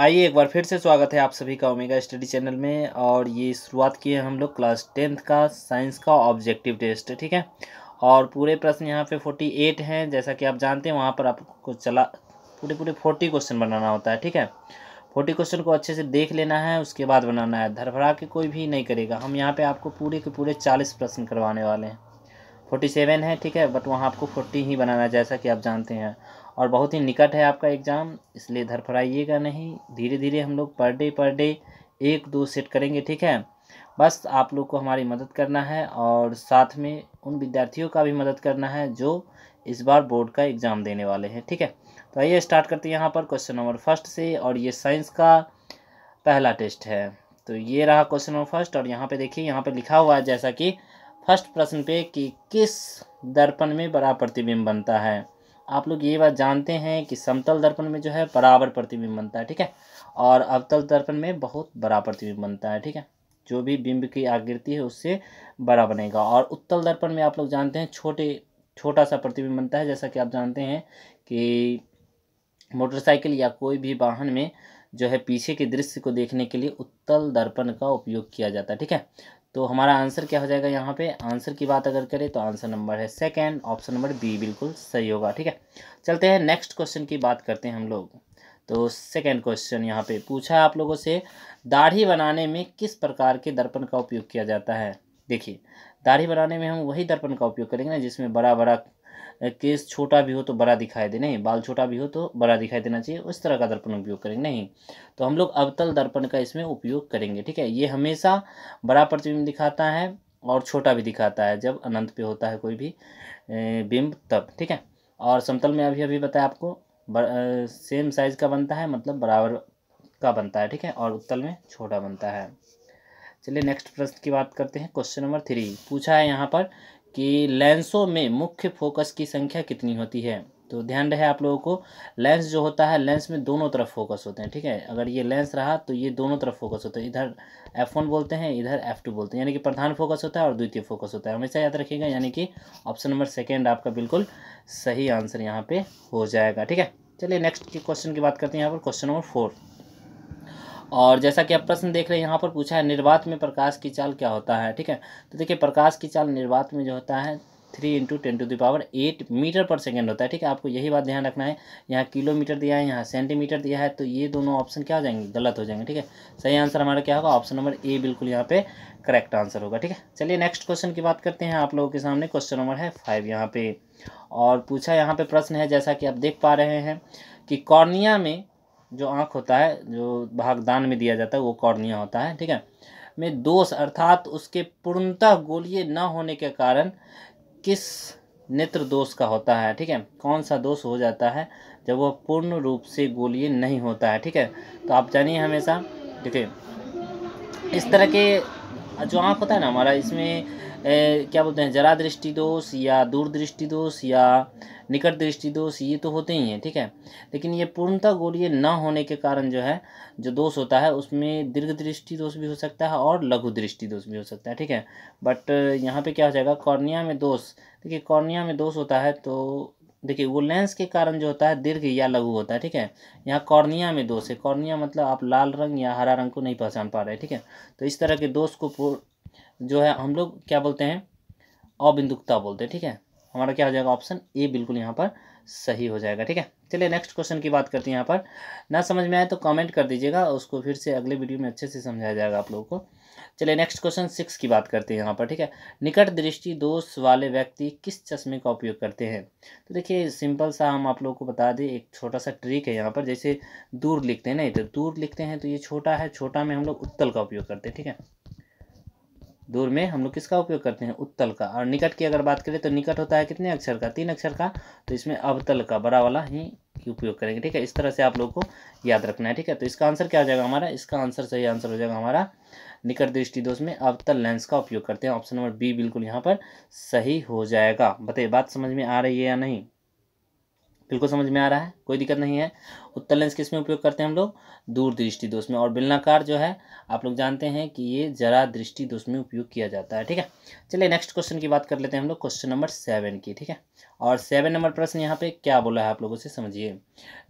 आइए एक बार फिर से स्वागत है आप सभी का ओमेगा स्टडी चैनल में और ये शुरुआत की है हम लोग क्लास टेंथ का साइंस का ऑब्जेक्टिव टेस्ट ठीक है और पूरे प्रश्न यहाँ पे फोर्टी एट हैं जैसा कि आप जानते हैं वहाँ पर आपको चला पूरे पूरे फोर्टी क्वेश्चन बनाना होता है ठीक है फोर्टी क्वेश्चन को अच्छे से देख लेना है उसके बाद बनाना है धरभरा के कोई भी नहीं करेगा हम यहाँ पर आपको पूरे के पूरे चालीस प्रश्न करवाने वाले हैं फोर्टी सेवन है ठीक है बट वहाँ आपको फोर्टी ही बनाना है जैसा कि आप जानते हैं और बहुत ही निकट है आपका एग्ज़ाम इसलिए धरफड़ाइएगा नहीं धीरे धीरे हम लोग पर डे पर डे एक दो सेट करेंगे ठीक है बस आप लोग को हमारी मदद करना है और साथ में उन विद्यार्थियों का भी मदद करना है जो इस बार बोर्ड का एग्ज़ाम देने वाले हैं ठीक है तो आइए स्टार्ट करते हैं यहाँ पर क्वेश्चन नंबर फर्स्ट से और ये साइंस का पहला टेस्ट है तो ये रहा क्वेश्चन नंबर फर्स्ट और यहाँ पे देखिए यहाँ पे लिखा हुआ है जैसा कि फर्स्ट प्रश्न पे कि किस दर्पण में बड़ा प्रतिबिंब बनता है आप लोग ये बात जानते हैं कि समतल दर्पण में जो है बराबर प्रतिबिंब बनता है ठीक है और अवतल दर्पण में बहुत बड़ा प्रतिबिंब बनता है ठीक है जो भी बिंब की आकृति है उससे बड़ा बनेगा और उत्तल दर्पण में आप लोग जानते हैं छोटे छोटा सा प्रतिबिंब बनता है जैसा कि आप जानते हैं कि मोटरसाइकिल या कोई भी वाहन में जो है पीछे के दृश्य को देखने के लिए उत्तल दर्पण का उपयोग किया जाता है ठीक है तो हमारा आंसर क्या हो जाएगा यहाँ पे आंसर की बात अगर करें तो आंसर नंबर है सेकेंड ऑप्शन नंबर बी बिल्कुल सही होगा ठीक है चलते हैं नेक्स्ट क्वेश्चन की बात करते हैं हम लोग तो सेकेंड क्वेश्चन यहाँ पे पूछा है आप लोगों से दाढ़ी बनाने में किस प्रकार के दर्पण का उपयोग किया जाता है देखिए दाढ़ी बनाने में हम वही दर्पण का उपयोग करेंगे ना जिसमें बड़ा बड़ा केस छोटा भी हो तो बड़ा दिखाई दे नहीं बाल छोटा भी हो तो बड़ा दिखाई देना चाहिए उस तरह का दर्पण उपयोग करेंगे नहीं तो हम लोग अवतल दर्पण का इसमें उपयोग करेंगे ठीक है ये हमेशा बड़ा प्रतिबिंब दिखाता है और छोटा भी दिखाता है जब अनंत पे होता है कोई भी बिंब तब ठीक है और समतल में अभी अभी बताया आपको सेम साइज का बनता है मतलब बराबर का बनता है ठीक है और उत्तल में छोटा बनता है चलिए नेक्स्ट प्रश्न की बात करते हैं क्वेश्चन नंबर थ्री पूछा है यहाँ पर कि लेंसों में मुख्य फोकस की संख्या कितनी होती है तो ध्यान रहे आप लोगों को लेंस जो होता है लेंस में दोनों तरफ फोकस होते हैं ठीक है अगर ये लेंस रहा तो ये दोनों तरफ फोकस होता है इधर एफ वन बोलते हैं इधर एफ टू बोलते हैं यानी कि प्रधान फोकस होता है और द्वितीय फोकस होता है हमेशा याद रखिएगा यानी कि ऑप्शन नंबर सेकेंड आपका बिल्कुल सही आंसर यहाँ पर हो जाएगा ठीक है चलिए नेक्स्ट क्वेश्चन की बात करते हैं यहाँ पर क्वेश्चन नंबर फोर और जैसा कि आप प्रश्न देख रहे हैं यहाँ पर पूछा है निर्वात में प्रकाश की चाल क्या होता है ठीक है तो देखिए प्रकाश की चाल निर्वात में जो होता है three into ten to the power eight metre per second होता है ठीक है आपको यही बात ध्यान रखना है यहाँ किलोमीटर दिया है यहाँ सेंटीमीटर दिया है तो ये दोनों ऑप्शन क्या हो जाएंगे गलत हो जाएंगे ठीक है सही आंसर हमारा क्या होगा ऑप्शन नंबर ए बिल्कुल यहाँ पे करेक्ट आंसर होगा ठीक है चलिए नेक्स्ट क्वेश्चन की बात करते हैं आप लोगों के सामने क्वेश्चन नंबर है फाइव यहाँ पे और पूछा यहाँ पे प्रश्न है जैसा कि आप देख पा रहे हैं कि कॉर्निया में जो आँख होता है जो भागदान में दिया जाता है वो कॉर्निया होता है ठीक है में दोष अर्थात उसके पूर्णतः गोलीय न होने के कारण किस नेत्र दोष का होता है ठीक है कौन सा दोष हो जाता है जब वह पूर्ण रूप से गोलीय नहीं होता है ठीक है तो आप जानिए हमेशा देखिए इस तरह के जो आँख होता है ना हमारा इसमें ए, क्या बोलते हैं जरा दृष्टि दोष या दूरदृष्टि दोष या निकट दृष्टि दोष ये तो होते ही हैं ठीक है लेकिन ये पूर्णतः गोलीय न होने के कारण जो है जो दोष होता है उसमें दीर्घ दृष्टि दोष भी हो सकता है और लघु दृष्टि दोष भी हो सकता है ठीक है बट यहाँ पे क्या हो जाएगा कॉर्निया में दोष देखिए कॉर्निया में दोष होता है तो देखिए वो लेंस के कारण जो होता है दीर्घ या लघु होता है ठीक है यहाँ कॉर्निया में दोष है कॉर्निया मतलब आप लाल रंग या हरा रंग को नहीं पहचान पा रहे ठीक है तो इस तरह के दोष को जो है हम लोग क्या बोलते हैं अबिंदुकता बोलते हैं ठीक है हमारा क्या हो जाएगा ऑप्शन ए बिल्कुल यहाँ पर सही हो जाएगा ठीक है चलिए नेक्स्ट क्वेश्चन की बात करते हैं यहाँ पर ना समझ में आए तो कमेंट कर दीजिएगा उसको फिर से अगले वीडियो में अच्छे से समझाया जाएगा आप लोगों को चलिए नेक्स्ट क्वेश्चन सिक्स की बात करते हैं यहाँ पर ठीक है निकट दृष्टि दोष वाले व्यक्ति किस चश्मे का उपयोग करते हैं तो देखिए सिंपल सा हम आप लोगों को बता दें एक छोटा सा ट्रिक है यहाँ पर जैसे दूर लिखते हैं ना इधर दूर लिखते हैं तो ये छोटा है छोटा में हम लोग उत्तल का उपयोग करते हैं ठीक है दूर में हम लोग किसका उपयोग करते हैं उत्तल का और निकट की अगर बात करें तो निकट होता है कितने अक्षर का तीन अक्षर का तो इसमें अवतल का बड़ा वाला ही उपयोग करेंगे ठीक है इस तरह से आप लोगों को याद रखना है ठीक है तो इसका आंसर क्या हो जाएगा हमारा इसका आंसर सही आंसर हो जाएगा हमारा निकट दृष्टि दोष में अवतल लेंस का उपयोग करते हैं ऑप्शन नंबर बी बिल्कुल यहाँ पर सही हो जाएगा बताइए बात समझ में आ रही है या नहीं बिल्कुल समझ में आ रहा है कोई दिक्कत नहीं है उत्तर लेंस किस में उपयोग करते हैं हम लोग दूर दृष्टि दोष में और बिलनाकार जो है आप लोग जानते हैं कि ये जरा दृष्टि दोष में उपयोग किया जाता है ठीक है चलिए नेक्स्ट क्वेश्चन की बात कर लेते हैं हम लोग क्वेश्चन नंबर सेवन की ठीक है और सेवन नंबर प्रश्न यहाँ पे क्या बोला है आप लोगों से समझिए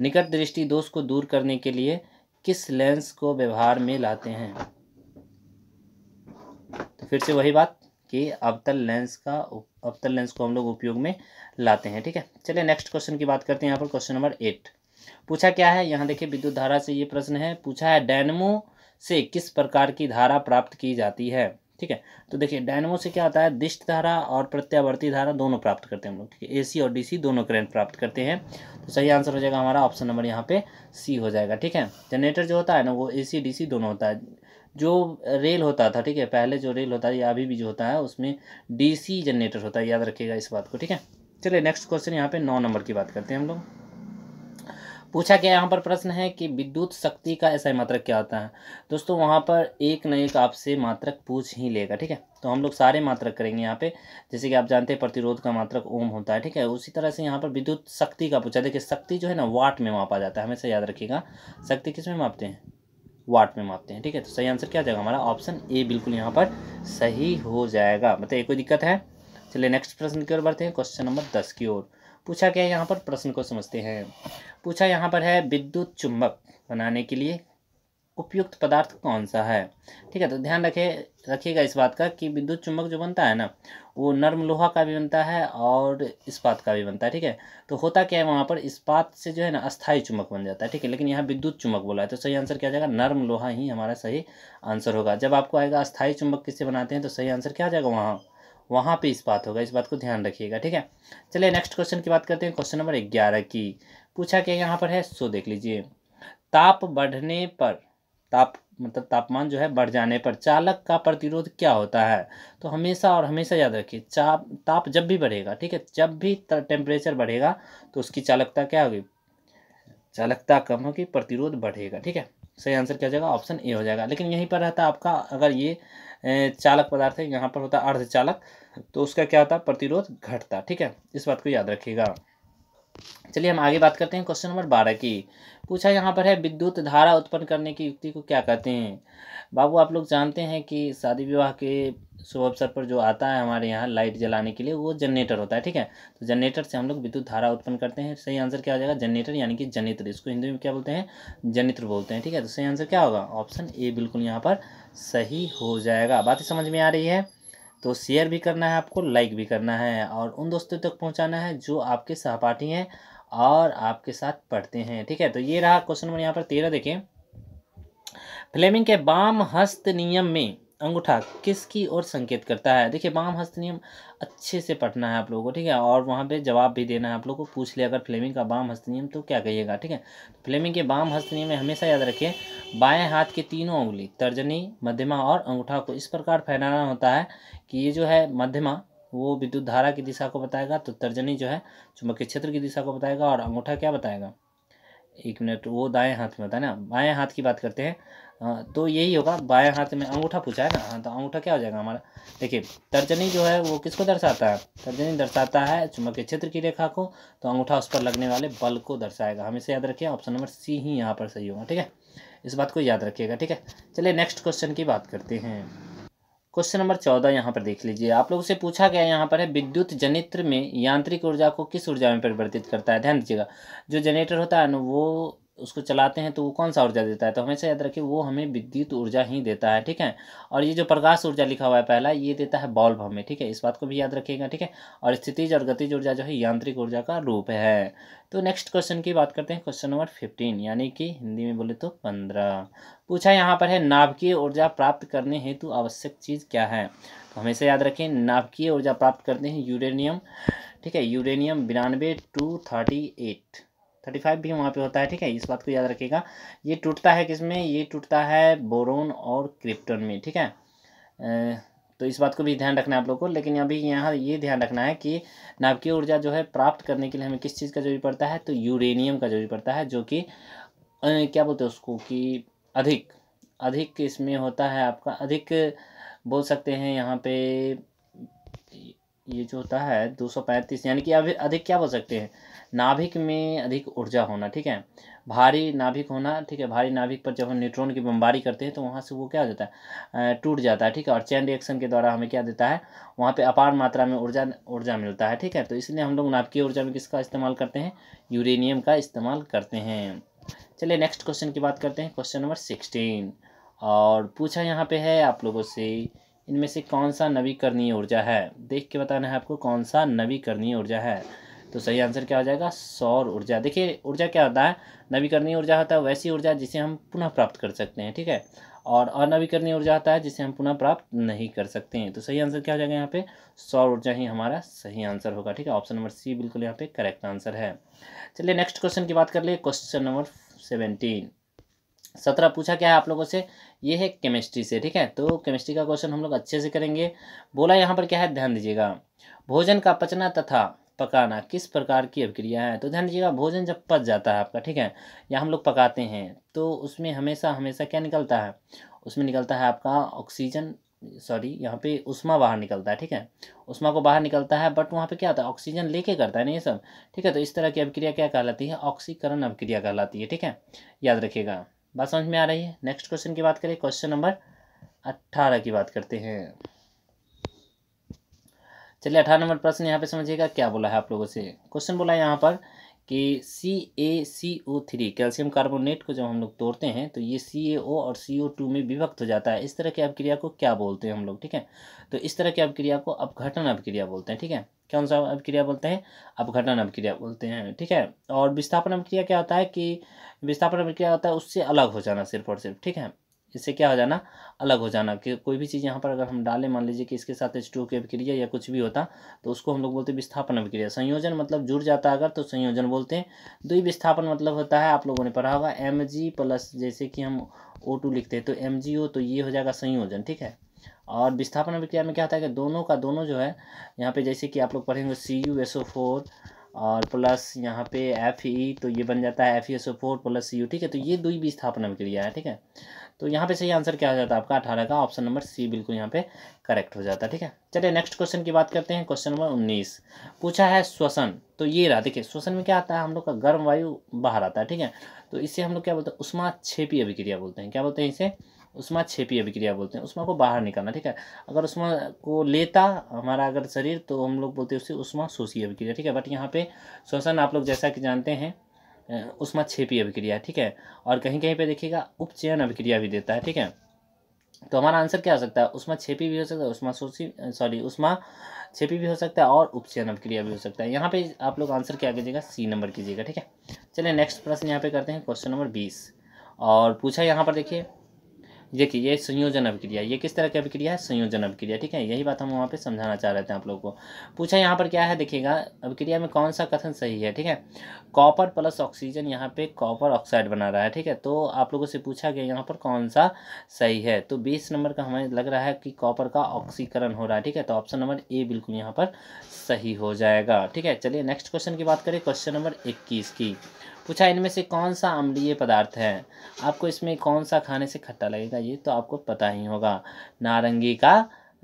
निकट दृष्टि दोष को दूर करने के लिए किस लेंस को व्यवहार में लाते हैं तो फिर से वही बात कि अवतल लेंस का अवतल लेंस को हम लोग उपयोग में लाते हैं ठीक है चलिए नेक्स्ट क्वेश्चन की बात करते हैं यहाँ पर क्वेश्चन नंबर एट पूछा क्या है यहाँ देखिए विद्युत धारा से ये प्रश्न है पूछा है डैनमो से किस प्रकार की धारा प्राप्त की जाती है ठीक है तो देखिए डायनमो से क्या होता है दिष्ट धारा और प्रत्यावर्ती धारा दोनों प्राप्त करते हैं हम लोग ठीक है एसी और डीसी दोनों करंट प्राप्त करते हैं तो सही आंसर हो जाएगा हमारा ऑप्शन नंबर यहाँ पे सी हो जाएगा ठीक है जनरेटर जो होता है ना वो एसी डीसी दोनों होता है जो रेल होता था ठीक है पहले जो रेल होता है या अभी भी जो होता है उसमें डीसी जनरेटर होता है याद रखिएगा इस बात को ठीक है चलिए नेक्स्ट क्वेश्चन यहाँ पे नौ नंबर की बात करते हैं हम लोग पूछा गया यहाँ पर प्रश्न है कि विद्युत शक्ति का ऐसा मात्रक क्या होता है दोस्तों वहाँ पर एक न एक आपसे मात्रक पूछ ही लेगा ठीक है तो हम लोग सारे मात्रक करेंगे यहाँ पे जैसे कि आप जानते हैं प्रतिरोध का मात्रक ओम होता है ठीक है उसी तरह से यहाँ पर विद्युत शक्ति का पूछा देखिए शक्ति जो है ना वाट में मापा जाता है हमेशा याद रखिएगा शक्ति किस में मापते हैं वाट में मापते हैं ठीक है तो सही आंसर क्या जाएगा हमारा ऑप्शन ए बिल्कुल यहाँ पर सही हो जाएगा मतलब एक कोई दिक्कत है चलिए नेक्स्ट प्रश्न की ओर बढ़ते हैं क्वेश्चन नंबर दस की ओर पूछा क्या है यहाँ पर प्रश्न को समझते हैं पूछा यहाँ पर है विद्युत चुंबक बनाने के लिए उपयुक्त पदार्थ कौन सा है ठीक है तो ध्यान रखे रखिएगा इस बात का कि विद्युत चुंबक जो बनता है ना वो नर्म लोहा का भी बनता है और इस्पात का भी बनता है ठीक है तो होता क्या है वहाँ पर इस्पात से जो है ना अस्थाई चुंबक बन जाता है ठीक है लेकिन यहाँ विद्युत चुंबक बोला है तो सही आंसर क्या जाएगा नर्म लोहा ही हमारा सही आंसर होगा जब आपको आएगा अस्थायी चुंबक किससे बनाते हैं तो सही आंसर क्या जाएगा वहाँ वहाँ पर इस बात होगा इस बात को ध्यान रखिएगा ठीक है चलिए नेक्स्ट क्वेश्चन की बात करते हैं क्वेश्चन नंबर ग्यारह की पूछा क्या यहाँ पर है सो देख लीजिए ताप बढ़ने पर ताप मतलब तापमान जो है बढ़ जाने पर चालक का प्रतिरोध क्या होता है तो हमेशा और हमेशा याद रखिए चाप ताप जब भी बढ़ेगा ठीक है जब भी टेम्परेचर बढ़ेगा तो उसकी चालकता क्या होगी चालकता कम होगी प्रतिरोध बढ़ेगा ठीक है सही आंसर क्या हो जाएगा ऑप्शन ए हो जाएगा लेकिन यहीं पर रहता आपका अगर ये चालक पदार्थ है यहाँ पर होता अर्धचालक तो उसका क्या होता प्रतिरोध घटता ठीक है इस बात को याद रखिएगा चलिए हम आगे बात करते हैं क्वेश्चन नंबर बारह की पूछा यहाँ पर है विद्युत धारा उत्पन्न करने की युक्ति को क्या कहते हैं बाबू आप लोग जानते हैं कि शादी विवाह के शुभ अवसर पर जो आता है हमारे यहाँ लाइट जलाने के लिए वो जनरेटर होता है ठीक है तो जनरेटर से हम लोग विद्युत धारा उत्पन्न करते हैं सही आंसर क्या हो जाएगा जनरेटर यानी कि जनित्र इसको हिंदी में क्या बोलते हैं जनित्र बोलते हैं ठीक है तो सही आंसर क्या होगा ऑप्शन ए बिल्कुल यहाँ पर सही हो जाएगा बात समझ में आ रही है तो शेयर भी करना है आपको लाइक भी करना है और उन दोस्तों तक पहुँचाना है जो आपके सहपाठी हैं और आपके साथ पढ़ते हैं ठीक है तो ये रहा क्वेश्चन नंबर यहाँ पर तेरह देखें फ्लेमिंग के बाम हस्त नियम में अंगूठा किसकी ओर संकेत करता है देखिए वाम हस्त नियम अच्छे से पढ़ना है आप लोगों को ठीक है और वहाँ पे जवाब भी देना है आप लोगों को पूछ लिया अगर फ्लेमिंग का वाम हस्त नियम तो क्या कहिएगा ठीक है तो फ्लेमिंग के वाम हस्त नियम में हमेशा याद रखें बाएं हाथ की तीनों उंगली तर्जनी मध्यमा और अंगूठा को इस प्रकार फैलाना होता है कि ये जो है मध्यमा वो विद्युत धारा की दिशा को बताएगा तो तर्जनी जो है चुंबकीय क्षेत्र की दिशा को बताएगा और अंगूठा क्या बताएगा एक मिनट वो दाएं हाथ में होता है ना बाएं हाथ की बात करते हैं हाँ तो यही होगा बाएं हाथ में अंगूठा पूछा है ना हाँ तो अंगूठा क्या हो जाएगा हमारा देखिए तर्जनी जो है वो किसको दर्शाता है तर्जनी दर्शाता है के क्षेत्र की रेखा को तो अंगूठा उस पर लगने वाले बल को दर्शाएगा इसे याद रखिए ऑप्शन नंबर सी ही यहाँ पर सही होगा ठीक है इस बात को याद रखिएगा ठीक है चलिए नेक्स्ट क्वेश्चन की बात करते हैं क्वेश्चन नंबर चौदह यहाँ पर देख लीजिए आप लोगों से पूछा गया यहाँ पर है विद्युत जनित्र में यांत्रिक ऊर्जा को किस ऊर्जा में परिवर्तित करता है ध्यान दीजिएगा जो जनरेटर होता है ना वो उसको चलाते हैं तो वो कौन सा ऊर्जा देता है तो हमेशा याद रखिए वो हमें विद्युत ऊर्जा ही देता है ठीक है और ये जो प्रकाश ऊर्जा लिखा हुआ है पहला ये देता है बल्ब हमें ठीक है इस बात को भी याद रखिएगा ठीक है और स्थितिज और गतिज ऊर्जा जो है यांत्रिक ऊर्जा का रूप है तो नेक्स्ट क्वेश्चन की बात करते हैं क्वेश्चन नंबर फिफ्टीन यानी कि हिंदी में बोले तो पंद्रह पूछा यहाँ पर है नाभकीय ऊर्जा प्राप्त करने हेतु आवश्यक चीज़ क्या है तो हमेशा याद रखें नाभकीय ऊर्जा प्राप्त करते हैं यूरेनियम ठीक है यूरेनियम बिरानवे two thirty eight thirty five भी वहाँ पे होता है ठीक है इस बात को याद रखिएगा ये टूटता है किस में ये टूटता है बोरोन और क्रिप्टन में ठीक है तो इस बात को भी ध्यान रखना है आप लोग को लेकिन अभी यहाँ ये ध्यान रखना है कि नाभिकीय ऊर्जा जो है प्राप्त करने के लिए हमें किस चीज़ का जरूरी पड़ता है तो यूरेनियम का जरूरी पड़ता है जो कि क्या बोलते हैं उसको कि अधिक अधिक इसमें होता है आपका अधिक बोल सकते हैं यहाँ पे ये जो होता है दो सौ पैंतीस यानी कि अभी अधिक क्या बोल सकते हैं नाभिक में अधिक ऊर्जा होना ठीक है भारी नाभिक होना ठीक है भारी नाभिक पर जब हम न्यूट्रॉन की बमबारी करते हैं तो वहाँ से वो क्या हो जाता है टूट जाता है ठीक है और चैन रिएक्शन के द्वारा हमें क्या देता है वहाँ पे अपार मात्रा में ऊर्जा ऊर्जा मिलता है ठीक है तो इसलिए हम लोग नाभिकीय ऊर्जा में किसका इस्तेमाल करते हैं यूरेनियम का इस्तेमाल करते हैं चलिए नेक्स्ट क्वेश्चन की बात करते हैं क्वेश्चन नंबर सिक्सटीन और पूछा यहाँ पर है आप लोगों से इनमें से कौन सा नवीकरणीय ऊर्जा है देख के बताना है आपको कौन सा नवीकरणीय ऊर्जा है तो सही आंसर क्या हो जाएगा सौर ऊर्जा देखिए ऊर्जा क्या होता है नवीकरणीय ऊर्जा होता है वैसी ऊर्जा जिसे हम पुनः प्राप्त कर सकते हैं ठीक है और अनवीकरणीय ऊर्जा होता है जिसे हम पुनः प्राप्त नहीं कर सकते हैं तो सही आंसर क्या हो जाएगा यहाँ पे सौर ऊर्जा ही हमारा सही आंसर होगा ठीक है ऑप्शन नंबर सी बिल्कुल यहाँ पे करेक्ट आंसर है चलिए नेक्स्ट क्वेश्चन की बात कर लिए क्वेश्चन नंबर सेवेंटीन सत्रह पूछा क्या है आप लोगों से ये है केमिस्ट्री से ठीक है तो केमिस्ट्री का क्वेश्चन हम लोग अच्छे से करेंगे बोला यहाँ पर क्या है ध्यान दीजिएगा भोजन का पचना तथा पकाना किस प्रकार की अभिक्रिया है तो ध्यान दीजिएगा भोजन जब पच जाता है आपका ठीक है या हम लोग पकाते हैं तो उसमें हमेशा हमेशा क्या निकलता है उसमें निकलता है आपका ऑक्सीजन सॉरी यहाँ पे उष्मा बाहर निकलता है ठीक है उष्मा को बाहर निकलता है बट वहाँ पे क्या होता है ऑक्सीजन लेके करता है ना ये सब ठीक है तो इस तरह की अभिक्रिया क्या कहलाती है ऑक्सीकरण अभिक्रिया कहलाती है ठीक है याद रखिएगा बात समझ में आ रही है नेक्स्ट क्वेश्चन की बात करें क्वेश्चन नंबर अट्ठारह की बात करते हैं चलिए अठारह नंबर प्रश्न यहाँ पे समझिएगा क्या बोला है आप लोगों से क्वेश्चन बोला है यहाँ पर कि C A C O three calcium carbonate को जब हम लोग तोड़ते हैं तो ये सी ए ओ और सी ओ टू में विभक्त हो जाता है इस तरह की अभिक्रिया को क्या बोलते हैं हम लोग ठीक है तो इस तरह की अभिक्रिया को अपघटन अभिक्रिया बोलते हैं ठीक है कौन सा अभिक्रिया बोलते हैं अपघटन अभिक्रिया बोलते हैं ठीक है और विस्थापन अभिक्रिया क्या होता है कि विस्थापन अभिक्रिया होता है उससे अलग हो जाना सिर्फ और सिर्फ ठीक है इससे क्या हो जाना अलग हो जाना कि कोई भी चीज़ यहाँ पर अगर हम डालें मान लीजिए कि इसके साथ एच टू की अभिक्रिया या कुछ भी होता तो उसको हम लोग बोलते हैं विस्थापन अभिक्रिया संयोजन मतलब जुड़ जाता है अगर तो संयोजन बोलते हैं द्वि तो विस्थापन मतलब होता है आप लोगों ने पढ़ा होगा एम जी प्लस जैसे कि हम ओ टू लिखते हैं तो एम जी ओ तो ये हो जाएगा संयोजन ठीक है और विस्थापन अभिक्रिया में क्या होता है कि दोनों का दोनों जो है यहाँ पे जैसे कि आप लोग पढ़ेंगे C U S O four और प्लस यहाँ पे एफ ई e, तो ये बन जाता है F E S O four plus C U ठीक है तो ये दुई भी में क्रिया है ठीक है तो यहाँ पे सही आंसर क्या हो जाता है आपका अठारह का ऑप्शन नंबर सी बिल्कुल यहाँ पे करेक्ट हो जाता है ठीक है चलिए नेक्स्ट क्वेश्चन की बात करते हैं क्वेश्चन नंबर उन्नीस पूछा है श्वसन तो ये रहा देखिए श्वसन में क्या आता है हम लोग का गर्म वायु बाहर आता है ठीक है तो इसे हम लोग क्या बोलते हैं उष्मा छेपी अभिक्रिया बोलते हैं क्या बोलते हैं इसे उसमा छेपी अभिक्रिया बोलते हैं उष्मा को बाहर निकालना ठीक है अगर उसमा को लेता हमारा अगर शरीर तो हम लोग बोलते हैं उसे उष्मा शोषी अभिक्रिया ठीक है बट यहाँ पे श्वसन आप लोग जैसा कि जानते हैं उष्मा छेपी अभिक्रिया ठीक है और कहीं कहीं पर देखिएगा उपचयन अभिक्रिया भी देता है ठीक है तो हमारा आंसर क्या हो सकता है उसमा छेपी भी हो सकता है उष्मा सोसी सॉरी उष्मा छेपी भी हो सकता है और उपचयन अभिक्रिया भी हो सकता है यहाँ पे आप लोग आंसर क्या कीजिएगा सी नंबर कीजिएगा ठीक है चलिए नेक्स्ट प्रश्न यहाँ पे करते हैं क्वेश्चन नंबर बीस और पूछा यहाँ पर देखिए देखिए ये संयोजन अभिक्रिया ये किस तरह की अभिक्रिया है संयोजन अभिक्रिया ठीक है यही बात हम वहाँ पे समझाना चाह रहे थे आप लोगों को पूछा यहाँ पर क्या है देखिएगा अभिक्रिया में कौन सा कथन सही है ठीक है कॉपर प्लस ऑक्सीजन यहाँ पे कॉपर ऑक्साइड बना रहा है ठीक है तो आप लोगों से पूछा गया यहाँ पर कौन सा सही है तो बीस नंबर का हमें लग रहा है कि कॉपर का ऑक्सीकरण हो रहा है ठीक है तो ऑप्शन नंबर ए बिल्कुल यहाँ पर सही हो जाएगा ठीक है चलिए नेक्स्ट क्वेश्चन की बात करें क्वेश्चन नंबर इक्कीस की पूछा इनमें से कौन सा अम्लीय पदार्थ है आपको इसमें कौन सा खाने से खट्टा लगेगा ये तो आपको पता ही होगा नारंगी का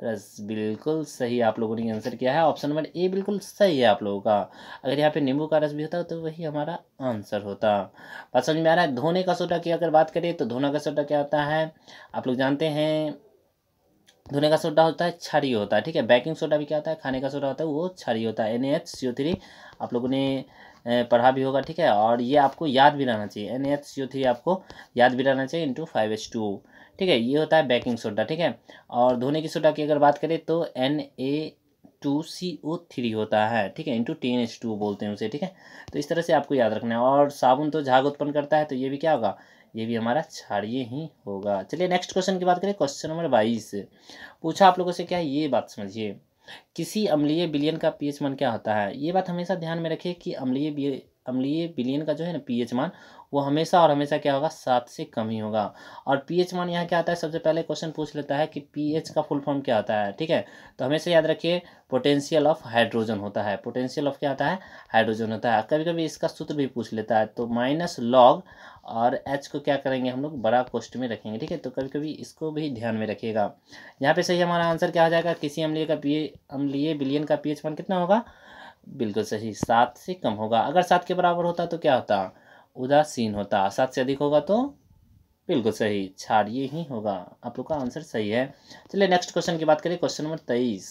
रस बिल्कुल सही आप लोगों ने आंसर किया है ऑप्शन नंबर ए बिल्कुल सही है आप लोगों का अगर यहाँ पे नींबू का रस भी होता तो वही हमारा आंसर होता बात समझ में आ रहा है धोने का सोडा की अगर बात करें तो धोना का सोडा क्या होता है आप लोग जानते हैं धोने का सोडा होता है छारी होता है ठीक है बेकिंग सोडा भी क्या होता है खाने का सोडा होता है वो छारी होता है एन एच सी थ्री आप लोगों ने पढ़ा भी होगा ठीक है और ये आपको याद भी रहना चाहिए N H C O three आपको याद भी रहना चाहिए इंटू फाइव एच टू ठीक है ये होता है बेकिंग सोडा ठीक है और धोने की सोडा की अगर बात करें तो N A two C O three होता है ठीक है इंटू टेन एच टू बोलते हैं उसे ठीक है तो इस तरह से आपको याद रखना है और साबुन तो झाग उत्पन्न करता है तो ये भी क्या होगा ये भी हमारा छाड़िए ही होगा चलिए नेक्स्ट क्वेश्चन की बात करें क्वेश्चन नंबर बाईस पूछा आप लोगों से क्या है ये बात समझिए किसी अम्लीय बिलियन का पीएच मान क्या होता है ये बात हमेशा ध्यान में रखिए कि अम्लीय अम्लीय बिलियन का जो है ना पीएच मान वो हमेशा और हमेशा क्या होगा सात से कम ही होगा और पीएच मान यहाँ क्या आता है सबसे पहले क्वेश्चन पूछ लेता है कि पीएच का फुल फॉर्म क्या होता है ठीक है तो हमेशा याद रखिए पोटेंशियल ऑफ हाइड्रोजन होता है पोटेंशियल ऑफ क्या होता है हाइड्रोजन होता है कभी कभी इसका सूत्र भी पूछ लेता है तो माइनस लॉग और एच को क्या करेंगे हम लोग बड़ा कोष्ट में रखेंगे ठीक है तो कभी कभी इसको भी ध्यान में रखिएगा यहाँ पे सही हमारा आंसर क्या हो जाएगा किसी अम्लीय का पी अम्लीय बिलियन का पी एच वन कितना होगा बिल्कुल सही सात से कम होगा अगर सात के बराबर होता तो क्या होता उदासीन होता सात से अधिक होगा तो बिल्कुल सही छाड़िए ही होगा आप लोग का आंसर सही है चलिए नेक्स्ट क्वेश्चन की बात करें क्वेश्चन नंबर तेईस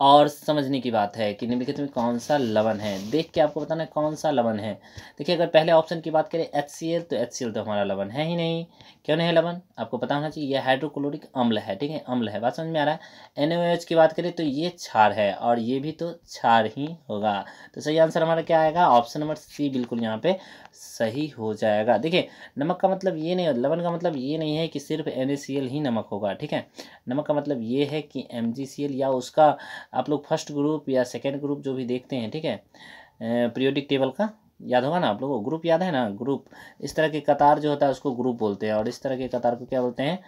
और समझने की बात है कि निम्नलिखित में कौन सा लवण है देख के आपको बताना है कौन सा लवण है देखिए अगर पहले ऑप्शन की बात करें एच सी एल तो एच सी एल तो हमारा लवण है ही नहीं क्यों नहीं है लवण आपको पता होना चाहिए यह हाइड्रोक्लोरिक अम्ल है ठीक है अम्ल है बात समझ में आ रहा है एन ओ एच की बात करें तो ये छार है और ये भी तो छार ही होगा तो सही आंसर हमारा क्या आएगा ऑप्शन नंबर सी बिल्कुल यहाँ पर सही हो जाएगा देखिए नमक का मतलब ये नहीं लवन का मतलब ये नहीं है कि सिर्फ एन ही नमक होगा ठीक है नमक का मतलब ये है कि एम या उसका आप लोग फर्स्ट ग्रुप या सेकेंड ग्रुप जो भी देखते हैं ठीक है पीरियोडिक टेबल का याद होगा ना आप लोगों को ग्रुप याद है ना ग्रुप इस तरह के कतार जो होता है उसको ग्रुप बोलते हैं और इस तरह के कतार को क्या बोलते हैं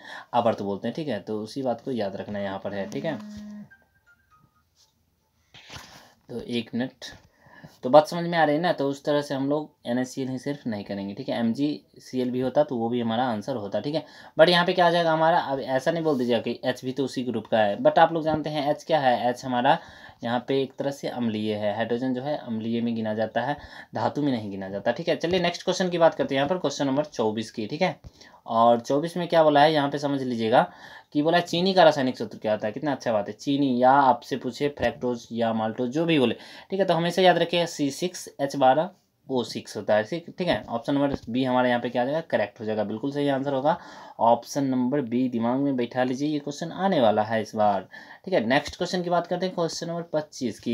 आवर्त बोलते हैं ठीक है तो उसी बात को याद रखना यहाँ पर है ठीक है तो एक मिनट तो बात समझ में आ रही है ना तो उस तरह से हम लोग एन एस सी एल ही सिर्फ नहीं करेंगे ठीक है एम जी सी एल भी होता तो वो भी हमारा आंसर होता ठीक है बट यहाँ पे क्या आ जाएगा हमारा अब ऐसा नहीं बोल दीजिएगा कि एच भी तो उसी ग्रुप का है बट आप लोग जानते हैं एच क्या है एच हमारा यहाँ पे एक तरह से अम्लीय है हाइड्रोजन जो है अम्लीय में गिना जाता है धातु में नहीं गिना जाता ठीक है चलिए नेक्स्ट क्वेश्चन की बात करते हैं यहाँ पर क्वेश्चन नंबर चौबीस की ठीक है और चौबीस में क्या बोला है यहाँ पे समझ लीजिएगा कि बोला है चीनी का रासायनिक सूत्र क्या होता है कितना अच्छा बात है चीनी या आपसे पूछे फ्रैक्टोज या माल्टोज जो भी बोले ठीक है तो हमेशा याद रखिए सी सिक्स एच बारह ओ सिक्स होता है ठीक ठीक है ऑप्शन नंबर बी हमारे यहाँ पे क्या आ जाएगा करेक्ट हो जाएगा बिल्कुल सही आंसर होगा ऑप्शन नंबर बी दिमाग में बैठा लीजिए ये क्वेश्चन आने वाला है इस बार ठीक है नेक्स्ट क्वेश्चन की बात करते हैं क्वेश्चन नंबर पच्चीस की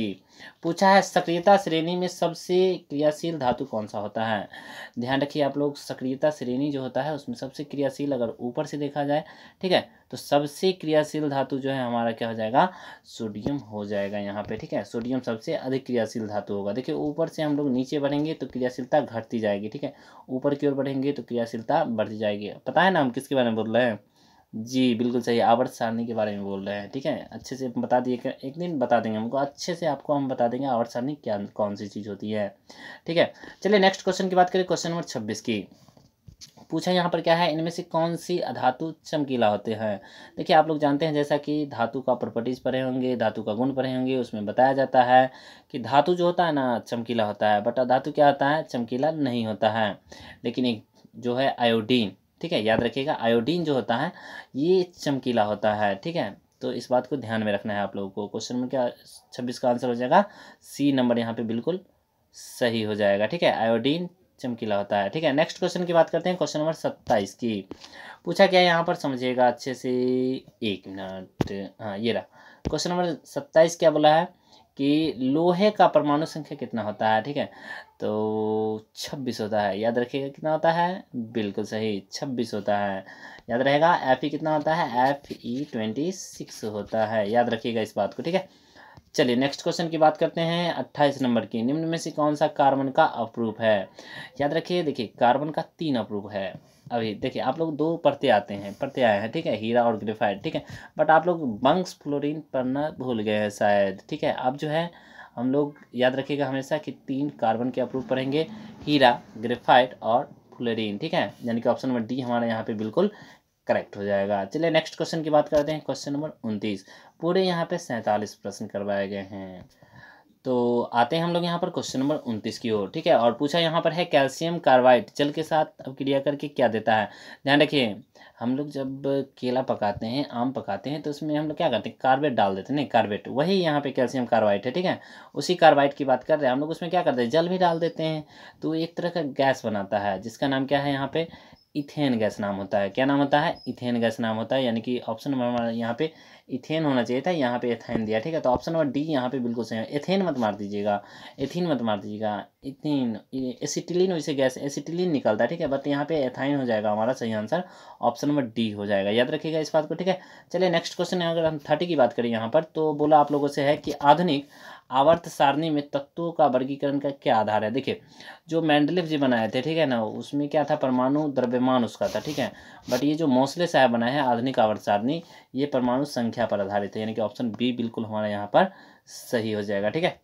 पूछा है सक्रियता श्रेणी में सबसे क्रियाशील धातु कौन सा होता है ध्यान रखिए आप लोग सक्रियता श्रेणी जो होता है उसमें सबसे क्रियाशील अगर ऊपर से देखा जाए ठीक है तो सबसे क्रियाशील धातु जो है हमारा क्या हो जाएगा सोडियम हो जाएगा यहाँ पे ठीक है सोडियम सबसे अधिक क्रियाशील धातु होगा देखिए ऊपर से हम लोग नीचे बढ़ेंगे तो क्रियाशीलता घटती जाएगी ठीक है ऊपर की ओर बढ़ेंगे तो क्रियाशीलता बढ़ती जाएगी पता है ना हम किसके बारे में बोल रहे हैं जी बिल्कुल सही आवर्त सारणी के बारे में बोल रहे हैं ठीक है अच्छे से बता दिए एक दिन बता देंगे हमको अच्छे से आपको हम बता देंगे आवर्त सारणी क्या कौन सी चीज़ होती है ठीक है चलिए नेक्स्ट क्वेश्चन की बात करें क्वेश्चन नंबर छब्बीस की पूछा यहाँ पर क्या है इनमें से कौन सी अधातु चमकीला होते हैं देखिए आप लोग जानते हैं जैसा कि धातु का प्रॉपर्टीज पढ़े होंगे धातु का गुण पढ़े होंगे उसमें बताया जाता है कि धातु जो होता है ना चमकीला होता है बट अधातु क्या होता है चमकीला नहीं होता है लेकिन एक जो है आयोडीन ठीक है याद रखिएगा आयोडीन जो होता है ये चमकीला होता है ठीक है तो इस बात को ध्यान में रखना है आप लोगों को क्वेश्चन नंबर क्या छब्बीस का आंसर हो जाएगा सी नंबर यहाँ पे बिल्कुल सही हो जाएगा ठीक है आयोडीन चमकीला होता है ठीक है नेक्स्ट क्वेश्चन की बात करते हैं क्वेश्चन नंबर सत्ताईस की पूछा क्या यहाँ पर समझिएगा अच्छे से एक मिनट हाँ ये रहा क्वेश्चन नंबर सत्ताईस क्या बोला है कि लोहे का परमाणु संख्या कितना होता है ठीक है तो छब्बीस होता है याद रखिएगा कितना होता है बिल्कुल सही छब्बीस होता है याद रहेगा एफ ई e कितना होता है एफ ई ट्वेंटी सिक्स होता है याद रखिएगा इस बात को ठीक है चलिए नेक्स्ट क्वेश्चन की बात करते हैं अट्ठाईस नंबर की निम्न में से कौन सा कार्बन का अप्रूप है याद रखिए देखिए कार्बन का तीन अपरूप है अभी देखिए आप लोग दो पढ़ते आते हैं पढ़ते आए हैं ठीक है हीरा और ग्रेफाइट ठीक है बट आप लोग बंक्स फ्लोरिन पढ़ना भूल गए हैं शायद ठीक है अब जो है हम लोग याद रखिएगा हमेशा कि तीन कार्बन के अप्रूव पढ़ेंगे हीरा ग्रेफाइट और फ्लोरीन ठीक है यानी कि ऑप्शन नंबर डी हमारे यहाँ पे बिल्कुल करेक्ट हो जाएगा चलिए नेक्स्ट क्वेश्चन की बात करते हैं क्वेश्चन नंबर उनतीस पूरे यहाँ पे सैंतालीस प्रश्न करवाए गए हैं तो आते हैं हम लोग यहाँ पर क्वेश्चन नंबर उनतीस की ओर ठीक है और पूछा यहाँ पर है कैल्शियम कार्बाइड जल के साथ अब क्रिया करके क्या देता है ध्यान रखिए हम लोग जब केला पकाते हैं आम पकाते हैं तो उसमें हम लोग क्या करते हैं कार्बेट डाल देते हैं नहीं कार्बेट वही यहाँ पे कैल्शियम कार्बाइड है ठीक है उसी कार्बाइड की बात कर रहे हैं हम लोग उसमें क्या करते हैं जल भी डाल देते हैं तो एक तरह का गैस बनाता है जिसका नाम क्या है यहाँ पर इथेन गैस नाम होता है क्या नाम होता है इथेन गैस नाम होता है यानी कि ऑप्शन नंबर हमारा यहाँ पे इथेन होना चाहिए था यहाँ पे एथेन दिया ठीक है तो ऑप्शन नंबर डी यहाँ पे बिल्कुल सही है एथेन मत मार दीजिएगा एथिन मत मार दीजिएगा इथिन एसिटिलिन वैसे गैस एसिटिलिन निकलता है ठीक है बट यहाँ पे एथाइन हो जाएगा हमारा सही आंसर ऑप्शन नंबर डी हो जाएगा याद रखिएगा इस बात को ठीक है चलिए नेक्स्ट क्वेश्चन है अगर हम थर्टी की बात करें यहाँ पर तो बोला आप लोगों से है कि आधुनिक आवर्त सारणी में तत्वों का वर्गीकरण का क्या आधार है देखिए जो मैंडलिफ जी बनाए थे ठीक है ना उसमें क्या था परमाणु द्रव्यमान उसका था ठीक है बट ये जो मौसले साहब बनाए हैं आधुनिक आवर्त सारणी ये परमाणु संख्या पर आधारित है यानी कि ऑप्शन बी बिल्कुल हमारा यहाँ पर सही हो जाएगा ठीक है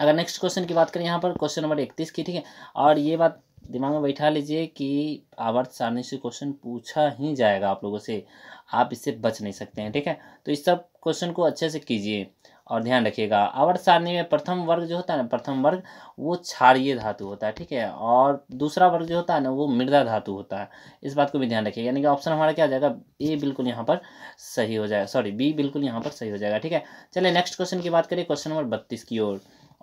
अगर नेक्स्ट क्वेश्चन की बात करें यहाँ पर क्वेश्चन नंबर इकतीस की ठीक है और ये बात दिमाग में बैठा लीजिए कि आवर्त सारणी से क्वेश्चन पूछा ही जाएगा आप लोगों से आप इससे बच नहीं सकते हैं ठीक है तो इस सब क्वेश्चन को अच्छे से कीजिए और ध्यान रखिएगा अवर सारणी में प्रथम वर्ग जो होता है ना प्रथम वर्ग वो क्षारिय धातु होता है ठीक है और दूसरा वर्ग जो होता है ना वो मृदा धातु होता है इस बात को भी ध्यान रखिएगा यानी कि ऑप्शन हमारा क्या आ जाएगा ए बिल्कुल यहाँ पर सही हो जाएगा सॉरी बी बिल्कुल यहाँ पर सही हो जाएगा ठीक है चलिए नेक्स्ट क्वेश्चन की बात करिए क्वेश्चन नंबर बत्तीस की ओर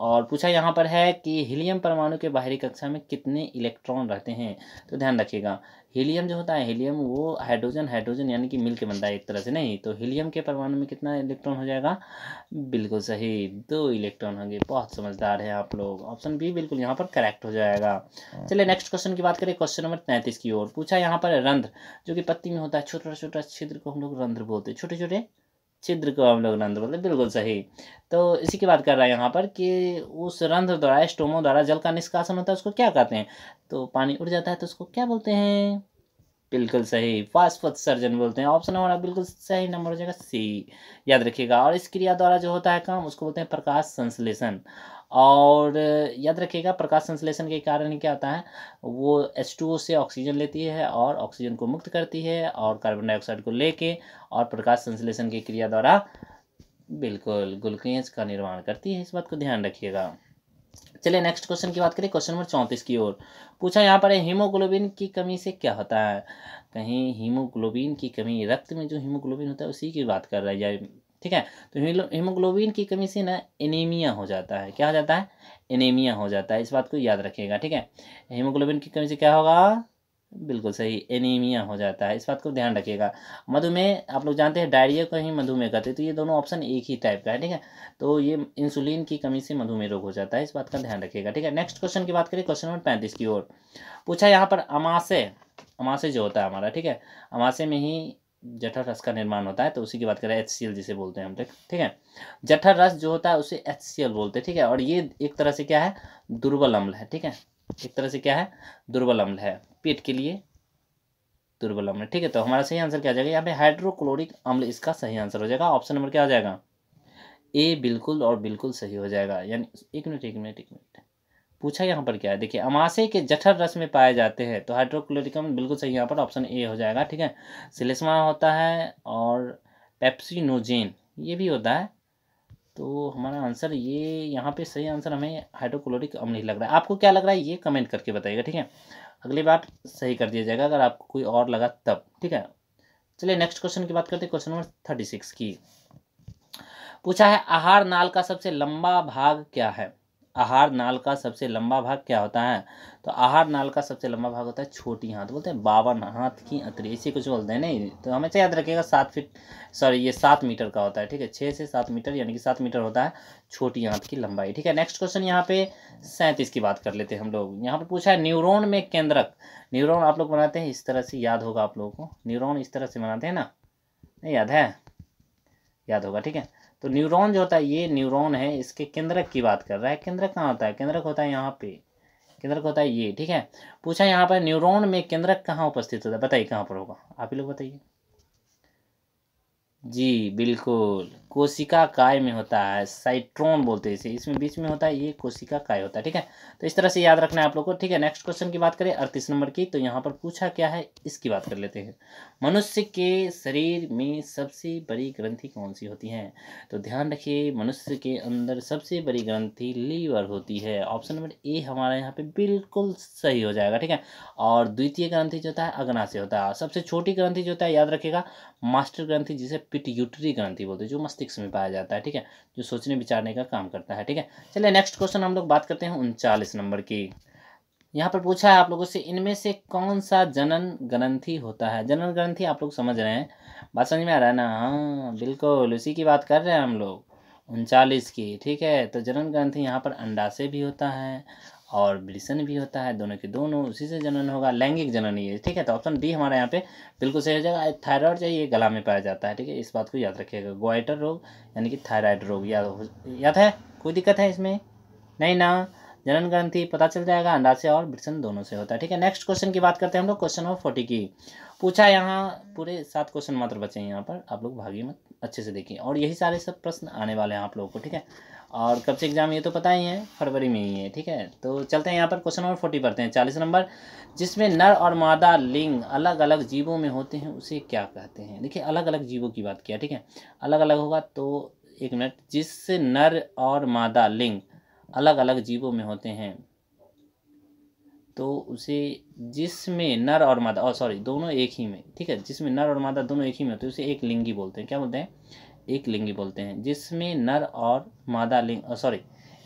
और पूछा यहाँ पर है कि हीलियम परमाणु के बाहरी कक्षा में कितने इलेक्ट्रॉन रहते हैं तो ध्यान रखिएगा हीलियम जो होता है हीलियम वो हाइड्रोजन हाइड्रोजन यानी कि मिल के बनता है एक तरह से नहीं तो हीलियम के परमाणु में कितना इलेक्ट्रॉन हो जाएगा बिल्कुल सही दो इलेक्ट्रॉन होंगे बहुत समझदार है आप लोग ऑप्शन बी बिल्कुल यहाँ पर करेक्ट हो जाएगा चलिए नेक्स्ट क्वेश्चन की बात करें क्वेश्चन नंबर तैंतीस की ओर पूछा यहाँ पर रंध्र जो कि पत्ती में होता है छोटा छोटा छिद्र को हम लोग रंध्र बोलते हैं छोटे छोटे छिद्र को हम लोग रंध्र बोलते बिल्कुल सही तो इसी की बात कर रहा है यहाँ पर कि उस रंध्र द्वारा स्टोमो द्वारा जल का निष्कासन होता है उसको क्या कहते हैं तो पानी उड़ जाता है तो उसको क्या बोलते हैं बिल्कुल सही फास्फोत सर्जन बोलते हैं ऑप्शन हमारा बिल्कुल सही नंबर हो जाएगा सी याद रखिएगा और इस क्रिया द्वारा जो होता है काम उसको बोलते हैं प्रकाश संश्लेषण और याद रखिएगा प्रकाश संश्लेषण के कारण क्या होता है वो एस टू ओ से ऑक्सीजन लेती है और ऑक्सीजन को मुक्त करती है और कार्बन डाइऑक्साइड को लेके और प्रकाश संश्लेषण की क्रिया द्वारा बिल्कुल ग्लूकोज का निर्माण करती है इस बात को ध्यान रखिएगा चलिए नेक्स्ट क्वेश्चन की बात करें क्वेश्चन नंबर चौंतीस की ओर पूछा यहाँ पर हीमोग्लोबिन की कमी से क्या होता है कहीं हीमोग्लोबिन की कमी रक्त में जो हीमोग्लोबिन होता है उसी की बात कर रहा है ठीक है तो हीमोग्लोबिन की कमी से ना एनीमिया हो जाता है क्या हो जाता है एनीमिया हो जाता है इस बात को याद रखिएगा ठीक है हीमोग्लोबिन की कमी से क्या होगा बिल्कुल सही एनीमिया हो जाता है इस बात को ध्यान रखिएगा मधुमेह आप लोग जानते हैं डायरिया को ही मधुमेह कहते हैं तो ये दोनों ऑप्शन एक ही टाइप का है ठीक है तो ये इंसुलिन की कमी से मधुमेह रोग हो जाता है इस बात का ध्यान रखिएगा ठीक है नेक्स्ट क्वेश्चन की बात करें क्वेश्चन नंबर पैंतीस की ओर पूछा यहाँ पर अमाशय अमाशय जो होता है हमारा ठीक है अमाशय में ही जठर रस का निर्माण होता है तो उसी की बात करें एच जिसे बोलते हैं हम लोग ठीक है जठर रस जो होता है उसे एच बोलते हैं ठीक है और ये एक तरह से क्या है दुर्बल अम्ल है ठीक है एक तरह से क्या है दुर्बल अम्ल है पेट के लिए दुर्बल अम्ल ठीक है तो हमारा सही आंसर क्या हो जाएगा यहाँ पे हाइड्रोक्लोरिक अम्ल इसका सही आंसर हो जाएगा ऑप्शन नंबर क्या हो जाएगा ए बिल्कुल और बिल्कुल सही हो जाएगा यानी एक मिनट एक मिनट एक मिनट पूछा यहाँ पर क्या है देखिए अमाशय के जठर रस में पाए जाते हैं तो हाइड्रोक्लोरिकम बिल्कुल सही यहाँ पर ऑप्शन ए हो जाएगा ठीक है सिलेस्मा होता है और पेप्सिनोजेन ये भी होता है तो हमारा आंसर ये यहाँ पे सही आंसर हमें हाइड्रोक्लोरिक अम्ल ही लग रहा है आपको क्या लग रहा है ये कमेंट करके बताइएगा ठीक है अगली बार सही कर दिया जाएगा अगर आपको कोई और लगा तब ठीक है चलिए नेक्स्ट क्वेश्चन की बात करते हैं क्वेश्चन नंबर थर्टी सिक्स की पूछा है आहार नाल का सबसे लंबा भाग क्या है आहार नाल का सबसे लंबा भाग क्या होता है तो आहार नाल का सबसे लंबा भाग होता है छोटी हाथ बोलते हैं बावन हाथ की अंतरी ऐसे कुछ बोलते हैं नहीं तो हमेशा याद रखिएगा सात फीट सॉरी ये सात मीटर का होता है ठीक है छः से सात मीटर यानी कि सात मीटर होता है छोटी हाथ की लंबाई ठीक है नेक्स्ट क्वेश्चन यहाँ पे सैंतीस की बात कर लेते हैं हम लोग यहाँ पर पूछा है न्यूरोन में केंद्रक न्यूरोन आप लोग बनाते हैं इस तरह से याद होगा आप लोगों को न्यूरोन इस तरह से बनाते हैं ना नहीं याद है याद होगा ठीक है तो न्यूरॉन जो होता है ये न्यूरॉन है इसके केंद्रक की बात कर रहा है केंद्रक कहाँ होता है केंद्रक होता है यहाँ पे केंद्रक होता है ये ठीक है पूछा यहाँ पर न्यूरॉन में केंद्रक कहाँ उपस्थित होता है बताइए कहाँ पर होगा आप ही लोग बताइए जी बिल्कुल कोशिका काय में होता है साइट्रोन बोलते हैं इसे इसमें बीच में होता है ये कोशिका काय होता है ठीक है तो इस तरह से याद रखना है आप लोग को ठीक है नेक्स्ट क्वेश्चन की बात करें अड़तीस नंबर की तो यहाँ पर पूछा क्या है इसकी बात कर लेते हैं मनुष्य के शरीर में सबसे बड़ी ग्रंथि कौन सी होती है तो ध्यान रखिए मनुष्य के अंदर सबसे बड़ी ग्रंथि लीवर होती है ऑप्शन नंबर ए हमारे यहाँ पर बिल्कुल सही हो जाएगा ठीक है और द्वितीय ग्रंथि जो होता है से होता है सबसे छोटी ग्रंथि जो होता है याद रखेगा मास्टर ग्रंथि जिसे पिट्यूटरी ग्रंथि बोलते हैं जो मस्तिष्क में पाया जाता है ठीक है जो सोचने विचारने का काम करता है ठीक है चलिए नेक्स्ट क्वेश्चन हम लोग बात करते हैं उनचालीस नंबर की यहाँ पर पूछा है आप लोगों से इनमें से कौन सा जनन ग्रंथि होता है जनन ग्रंथि आप लोग समझ रहे हैं बात समझ में आ रहा है ना हाँ बिल्कुल उसी की बात कर रहे हैं हम लोग उनचालीस की ठीक है तो जनन ग्रंथि यहाँ पर अंडा से भी होता है और ब्लिसन भी होता है दोनों के दोनों उसी से जनन होगा लैंगिक जनन ये ठीक है तो ऑप्शन डी हमारे यहाँ पे बिल्कुल सही हो जाएगा थायराइड चाहिए गला में पाया जाता है ठीक है इस बात को याद रखिएगा गोइटर रोग यानी कि थायराइड रोग याद याद है कोई दिक्कत है इसमें नहीं ना जनन ग्रंथि पता चल जाएगा अंडा से और ब्रिटन दोनों से होता है ठीक है नेक्स्ट क्वेश्चन की बात करते हैं हम लोग क्वेश्चन नंबर फोर्टी की पूछा यहाँ पूरे सात क्वेश्चन मात्र बचे हैं यहाँ पर आप लोग भागी मत अच्छे से देखिए और यही सारे सब प्रश्न आने वाले हैं आप लोगों को ठीक है और कब से एग्ज़ाम ये तो पता ही है फरवरी में ही है ठीक है तो चलते हैं यहाँ पर क्वेश्चन नंबर फोर्टी पढ़ते हैं चालीस नंबर जिसमें नर और मादा लिंग अलग अलग जीवों में होते हैं उसे क्या कहते हैं देखिए अलग अलग जीवों की बात किया ठीक है अलग अलग होगा तो एक मिनट जिस नर और मादा लिंग अलग अलग जीवों में होते हैं तो उसे जिसमें नर और मादा और सॉरी दोनों एक ही में ठीक है जिसमें नर और मादा दोनों एक ही में होते हैं उसे एक लिंगी बोलते हैं क्या बोलते हैं एक लिंगी बोलते हैं जिसमें नर और मादा लिंग सॉरी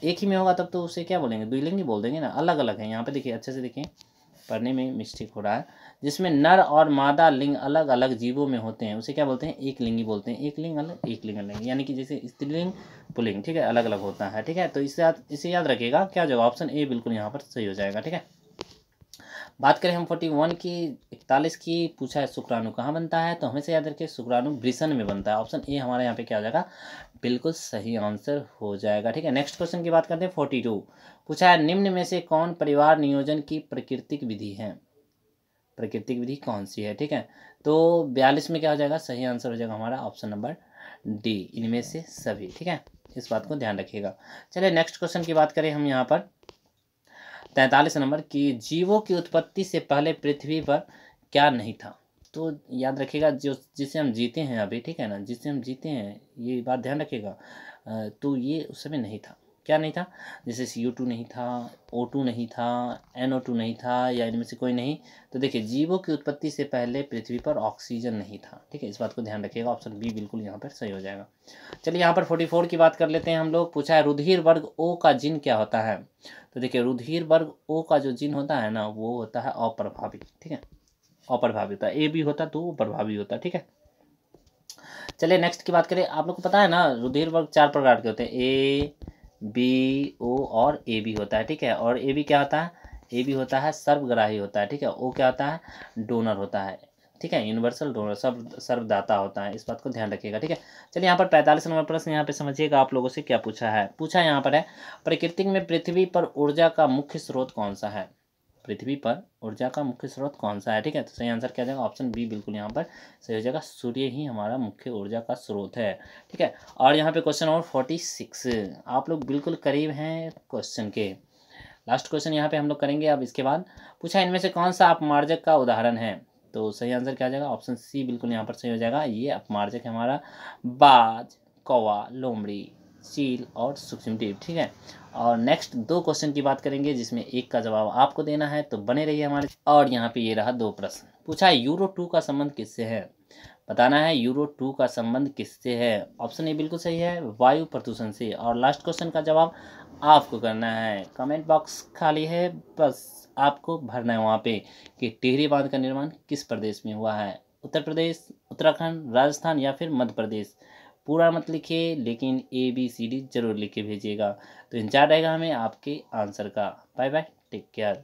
एक ही में होगा तब तो उसे क्या बोलेंगे द्विलिंगी बोल देंगे ना अलग अलग है यहाँ पे देखिए अच्छे से देखिए पढ़ने में मिस्टेक हो रहा है जिसमें नर और मादा लिंग अलग अलग जीवों में होते हैं उसे क्या बोलते हैं एक लिंगी बोलते हैं एक लिंग अलग एक लिंग अलग यानी कि जैसे स्त्रीलिंग पुलिंग ठीक है अलग अलग होता है ठीक है तो इसे याद इसे याद रखिएगा क्या जवाब ऑप्शन ए बिल्कुल यहाँ पर सही हो जाएगा ठीक है बात करें हम फोर्टी वन की इकतालीस की पूछा है शुक्राणु कहाँ बनता है तो हमेशा याद रखिए शुक्राणु ब्रिसन में बनता है ऑप्शन ए हमारे यहाँ पे क्या हो जाएगा बिल्कुल सही आंसर हो जाएगा ठीक है नेक्स्ट क्वेश्चन की बात करते हैं फोर्टी टू पूछा है निम्न में से कौन परिवार नियोजन की प्राकृतिक विधि है प्राकृतिक विधि कौन सी है ठीक है तो बयालीस में क्या हो जाएगा सही आंसर हो जाएगा हमारा ऑप्शन नंबर डी इनमें से सभी ठीक है इस बात को ध्यान रखिएगा चलिए नेक्स्ट क्वेश्चन की बात करें हम यहाँ पर तैंतालीस नंबर कि जीवों की उत्पत्ति से पहले पृथ्वी पर क्या नहीं था तो याद रखिएगा जो जिसे हम जीते हैं अभी ठीक है ना जिसे हम जीते हैं ये बात ध्यान रखिएगा तो ये उस समय नहीं था क्या नहीं था जैसे सी टू नहीं था ओ टू नहीं था एन ओ टू नहीं था या इनमें से कोई नहीं तो देखिए जीवों की उत्पत्ति से पहले पृथ्वी पर ऑक्सीजन नहीं था ठीक है इस बात को ध्यान रखिएगा ऑप्शन बी बिल्कुल यहाँ पर सही हो जाएगा चलिए यहाँ पर फोर्टी फोर की बात कर लेते हैं हम लोग पूछा है रुधिर वर्ग ओ का जिन क्या होता है तो देखिए रुधिर वर्ग ओ का जो जिन होता है ना वो होता है अप्रभावी ठीक है अप्रभावी होता है ए भी होता तो प्रभावी होता ठीक है चलिए नेक्स्ट की बात करें आप लोग को पता है ना रुधिर वर्ग चार प्रकार के होते हैं ए बी ओ और ए बी होता है ठीक है और ए बी क्या होता है ए बी होता है सर्वग्राही होता है ठीक है ओ क्या होता है डोनर होता है ठीक है यूनिवर्सल डोनर सर्व सर्वदाता होता है इस बात को ध्यान रखिएगा ठीक है चलिए यहाँ पर पैंतालीस नंबर प्रश्न यहाँ पे समझिएगा आप लोगों से क्या पूछा है पूछा यहाँ पर है प्रकृति में पृथ्वी पर ऊर्जा का मुख्य स्रोत कौन सा है पृथ्वी पर ऊर्जा का मुख्य स्रोत कौन सा है ठीक है तो सही आंसर क्या जाएगा ऑप्शन बी बिल्कुल यहाँ पर सही हो जाएगा सूर्य ही हमारा मुख्य ऊर्जा का स्रोत है ठीक है और यहाँ पे क्वेश्चन नंबर फोर्टी सिक्स आप लोग बिल्कुल करीब हैं क्वेश्चन के लास्ट क्वेश्चन यहाँ पे हम लोग करेंगे अब इसके बाद पूछा इनमें से कौन सा अपमार्जक का उदाहरण है तो सही आंसर क्या जाएगा ऑप्शन सी बिल्कुल यहाँ पर सही हो जाएगा ये अपमार्जक है हमारा बाज कौवा लोमड़ी सील और सुक्ष्मदीप ठीक है और नेक्स्ट दो क्वेश्चन की बात करेंगे जिसमें एक का जवाब आपको देना है तो बने रहिए हमारे और यहाँ पे ये रहा दो प्रश्न पूछा है यूरो टू का संबंध किससे है बताना है यूरो टू का संबंध किससे है ऑप्शन ए बिल्कुल सही है वायु प्रदूषण से और लास्ट क्वेश्चन का जवाब आपको करना है कमेंट बॉक्स खाली है बस आपको भरना है वहाँ पे कि टिहरी बांध का निर्माण किस प्रदेश में हुआ है उत्तर प्रदेश उत्तराखंड राजस्थान या फिर मध्य प्रदेश पूरा मत लिखिए लेकिन ए बी सी डी जरूर लिख के भेजिएगा तो इंतजार रहेगा हमें आपके आंसर का बाय बाय टेक केयर